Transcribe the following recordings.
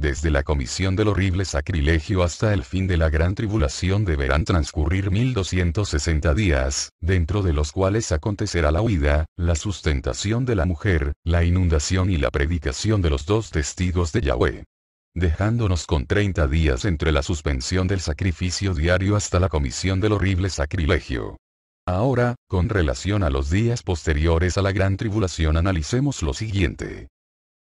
Desde la comisión del horrible sacrilegio hasta el fin de la gran tribulación deberán transcurrir 1260 días, dentro de los cuales acontecerá la huida, la sustentación de la mujer, la inundación y la predicación de los dos testigos de Yahweh dejándonos con 30 días entre la suspensión del sacrificio diario hasta la comisión del horrible sacrilegio. Ahora, con relación a los días posteriores a la gran tribulación analicemos lo siguiente.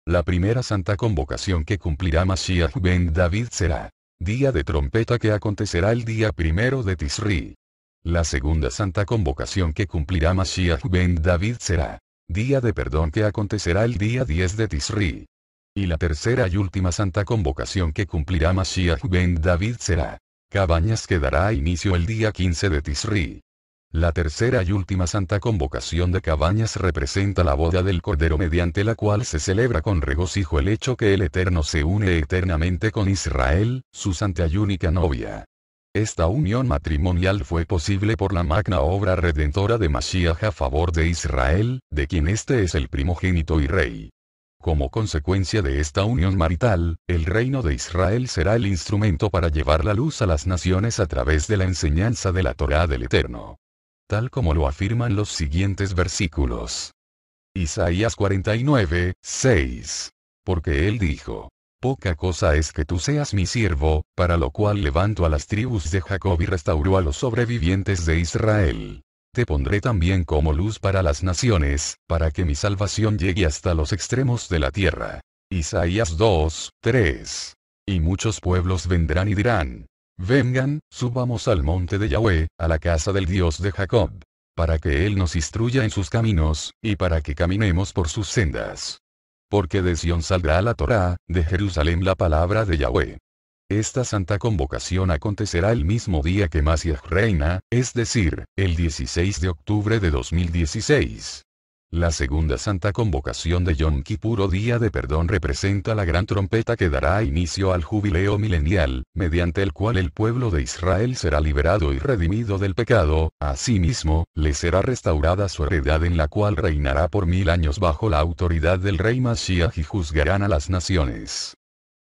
La primera santa convocación que cumplirá Mashiach ben David será. Día de trompeta que acontecerá el día primero de Tisri. La segunda santa convocación que cumplirá Mashiach ben David será. Día de perdón que acontecerá el día 10 de Tisri. Y la tercera y última santa convocación que cumplirá Mashiach ben David será. Cabañas que dará inicio el día 15 de Tisri. La tercera y última santa convocación de Cabañas representa la boda del Cordero mediante la cual se celebra con regocijo el hecho que el Eterno se une eternamente con Israel, su santa y única novia. Esta unión matrimonial fue posible por la magna obra redentora de Mashiach a favor de Israel, de quien este es el primogénito y rey. Como consecuencia de esta unión marital, el reino de Israel será el instrumento para llevar la luz a las naciones a través de la enseñanza de la Torá del Eterno tal como lo afirman los siguientes versículos. Isaías 49, 6. Porque él dijo, Poca cosa es que tú seas mi siervo, para lo cual levanto a las tribus de Jacob y restauró a los sobrevivientes de Israel. Te pondré también como luz para las naciones, para que mi salvación llegue hasta los extremos de la tierra. Isaías 2, 3. Y muchos pueblos vendrán y dirán, Vengan, subamos al monte de Yahweh, a la casa del Dios de Jacob. Para que Él nos instruya en sus caminos, y para que caminemos por sus sendas. Porque de Sion saldrá la Torá, de Jerusalén la palabra de Yahweh. Esta santa convocación acontecerá el mismo día que Masías reina, es decir, el 16 de octubre de 2016. La segunda santa convocación de Yom Kippur o Día de Perdón representa la gran trompeta que dará inicio al jubileo milenial, mediante el cual el pueblo de Israel será liberado y redimido del pecado, asimismo, le será restaurada su heredad en la cual reinará por mil años bajo la autoridad del rey Mashiach y juzgarán a las naciones.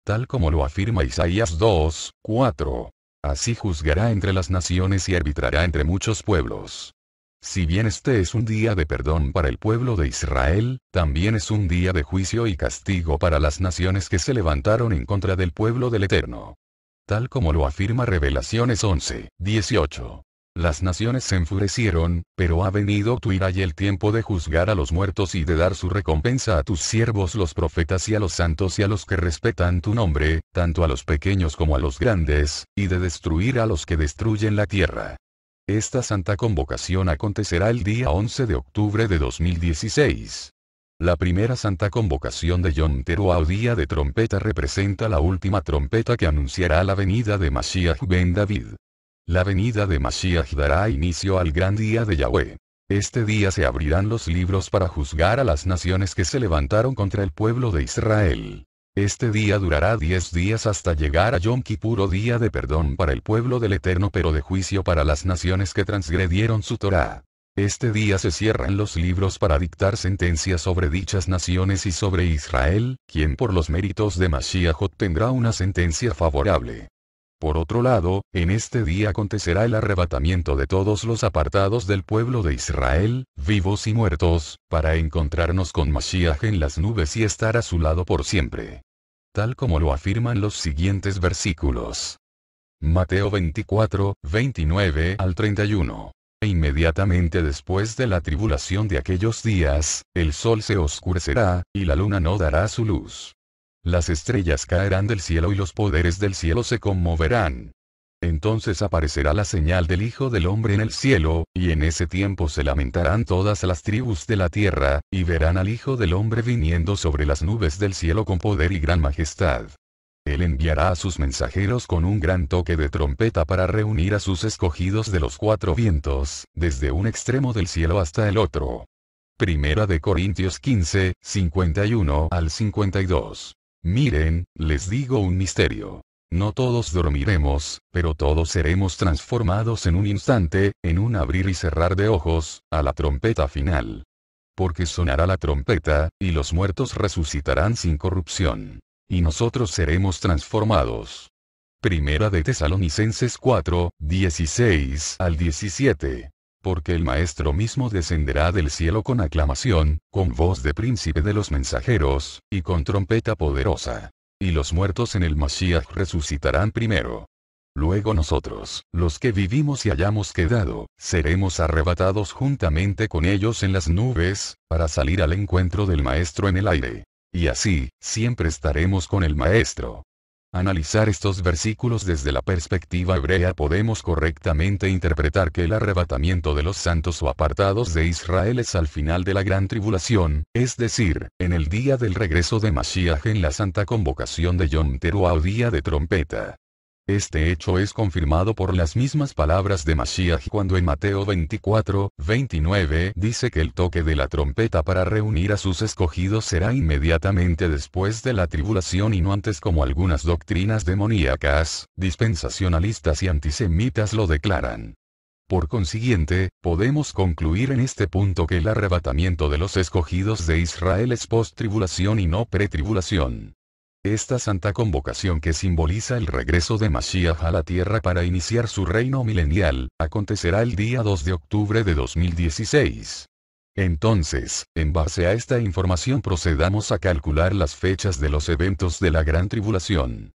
Tal como lo afirma Isaías 2, 4. Así juzgará entre las naciones y arbitrará entre muchos pueblos. Si bien este es un día de perdón para el pueblo de Israel, también es un día de juicio y castigo para las naciones que se levantaron en contra del pueblo del Eterno. Tal como lo afirma Revelaciones 11, 18. Las naciones se enfurecieron, pero ha venido tu ira y el tiempo de juzgar a los muertos y de dar su recompensa a tus siervos los profetas y a los santos y a los que respetan tu nombre, tanto a los pequeños como a los grandes, y de destruir a los que destruyen la tierra. Esta santa convocación acontecerá el día 11 de octubre de 2016. La primera santa convocación de John Teruah Día de Trompeta representa la última trompeta que anunciará la venida de Mashiach ben David. La venida de Mashiach dará inicio al gran día de Yahweh. Este día se abrirán los libros para juzgar a las naciones que se levantaron contra el pueblo de Israel. Este día durará diez días hasta llegar a Yom Kippur o día de perdón para el pueblo del Eterno pero de juicio para las naciones que transgredieron su Torah. Este día se cierran los libros para dictar sentencias sobre dichas naciones y sobre Israel, quien por los méritos de Mashiach tendrá una sentencia favorable. Por otro lado, en este día acontecerá el arrebatamiento de todos los apartados del pueblo de Israel, vivos y muertos, para encontrarnos con Mashiach en las nubes y estar a su lado por siempre. Tal como lo afirman los siguientes versículos. Mateo 24, 29 al 31. E inmediatamente después de la tribulación de aquellos días, el sol se oscurecerá, y la luna no dará su luz las estrellas caerán del cielo y los poderes del cielo se conmoverán. Entonces aparecerá la señal del Hijo del Hombre en el cielo, y en ese tiempo se lamentarán todas las tribus de la tierra, y verán al Hijo del Hombre viniendo sobre las nubes del cielo con poder y gran majestad. Él enviará a sus mensajeros con un gran toque de trompeta para reunir a sus escogidos de los cuatro vientos, desde un extremo del cielo hasta el otro. Primera de Corintios 15, 51 al 52. Miren, les digo un misterio. No todos dormiremos, pero todos seremos transformados en un instante, en un abrir y cerrar de ojos, a la trompeta final. Porque sonará la trompeta, y los muertos resucitarán sin corrupción. Y nosotros seremos transformados. Primera de Tesalonicenses 4, 16 al 17 porque el Maestro mismo descenderá del cielo con aclamación, con voz de príncipe de los mensajeros, y con trompeta poderosa. Y los muertos en el Mashiach resucitarán primero. Luego nosotros, los que vivimos y hayamos quedado, seremos arrebatados juntamente con ellos en las nubes, para salir al encuentro del Maestro en el aire. Y así, siempre estaremos con el Maestro analizar estos versículos desde la perspectiva hebrea podemos correctamente interpretar que el arrebatamiento de los santos o apartados de Israel es al final de la gran tribulación, es decir, en el día del regreso de Mashiach en la santa convocación de Yom a o día de trompeta. Este hecho es confirmado por las mismas palabras de Mashiach cuando en Mateo 24, 29 dice que el toque de la trompeta para reunir a sus escogidos será inmediatamente después de la tribulación y no antes como algunas doctrinas demoníacas, dispensacionalistas y antisemitas lo declaran. Por consiguiente, podemos concluir en este punto que el arrebatamiento de los escogidos de Israel es post-tribulación y no pre-tribulación. Esta santa convocación que simboliza el regreso de Mashiach a la tierra para iniciar su reino milenial, acontecerá el día 2 de octubre de 2016. Entonces, en base a esta información procedamos a calcular las fechas de los eventos de la gran tribulación.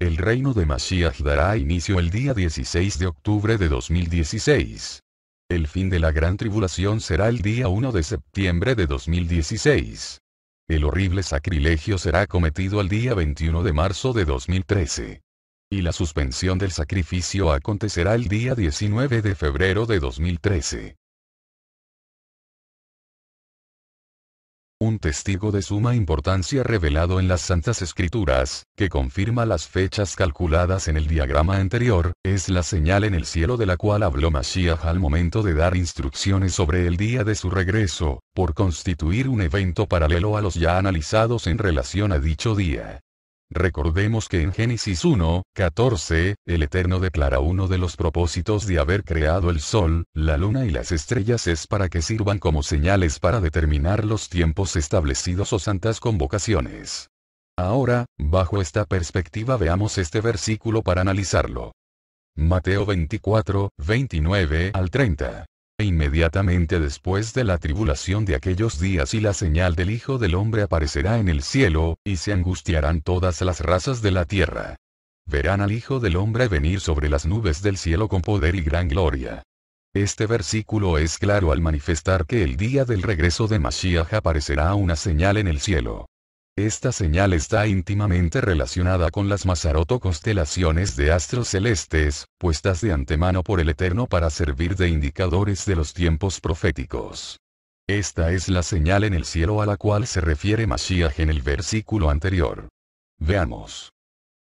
El reino de Mashiach dará inicio el día 16 de octubre de 2016. El fin de la gran tribulación será el día 1 de septiembre de 2016. El horrible sacrilegio será cometido el día 21 de marzo de 2013. Y la suspensión del sacrificio acontecerá el día 19 de febrero de 2013. un testigo de suma importancia revelado en las Santas Escrituras, que confirma las fechas calculadas en el diagrama anterior, es la señal en el cielo de la cual habló Mashiach al momento de dar instrucciones sobre el día de su regreso, por constituir un evento paralelo a los ya analizados en relación a dicho día. Recordemos que en Génesis 1, 14, el Eterno declara uno de los propósitos de haber creado el Sol, la Luna y las estrellas es para que sirvan como señales para determinar los tiempos establecidos o santas convocaciones. Ahora, bajo esta perspectiva veamos este versículo para analizarlo. Mateo 24, 29 al 30. E inmediatamente después de la tribulación de aquellos días y la señal del Hijo del Hombre aparecerá en el cielo, y se angustiarán todas las razas de la tierra. Verán al Hijo del Hombre venir sobre las nubes del cielo con poder y gran gloria. Este versículo es claro al manifestar que el día del regreso de Mashiach aparecerá una señal en el cielo. Esta señal está íntimamente relacionada con las Mazaroto constelaciones de astros celestes, puestas de antemano por el Eterno para servir de indicadores de los tiempos proféticos. Esta es la señal en el cielo a la cual se refiere Mashiach en el versículo anterior. Veamos.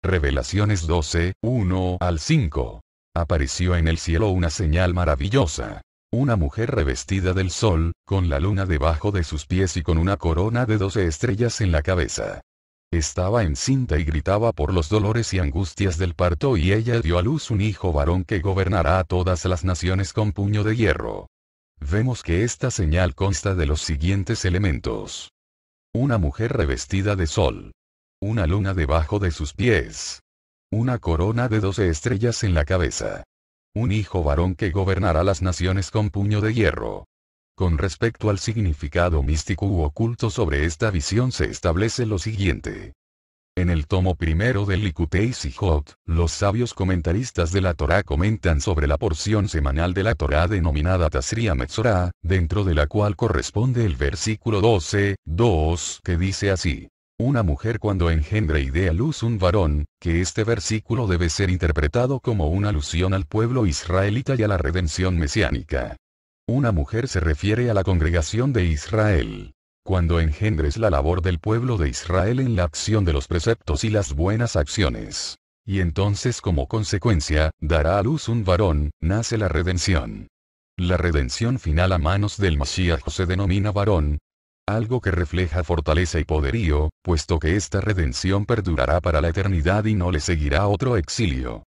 Revelaciones 12, 1 al 5. Apareció en el cielo una señal maravillosa. Una mujer revestida del sol, con la luna debajo de sus pies y con una corona de doce estrellas en la cabeza. Estaba encinta y gritaba por los dolores y angustias del parto y ella dio a luz un hijo varón que gobernará a todas las naciones con puño de hierro. Vemos que esta señal consta de los siguientes elementos. Una mujer revestida de sol. Una luna debajo de sus pies. Una corona de doce estrellas en la cabeza. Un hijo varón que gobernará las naciones con puño de hierro. Con respecto al significado místico u oculto sobre esta visión se establece lo siguiente. En el tomo primero del Likutei Sijot, los sabios comentaristas de la Torá comentan sobre la porción semanal de la Torá denominada Tasriya Metzorah, dentro de la cual corresponde el versículo 12, 2, que dice así una mujer cuando engendre y dé a luz un varón, que este versículo debe ser interpretado como una alusión al pueblo israelita y a la redención mesiánica. Una mujer se refiere a la congregación de Israel. Cuando engendres la labor del pueblo de Israel en la acción de los preceptos y las buenas acciones. Y entonces como consecuencia, dará a luz un varón, nace la redención. La redención final a manos del Mashiach se denomina varón, algo que refleja fortaleza y poderío, puesto que esta redención perdurará para la eternidad y no le seguirá otro exilio.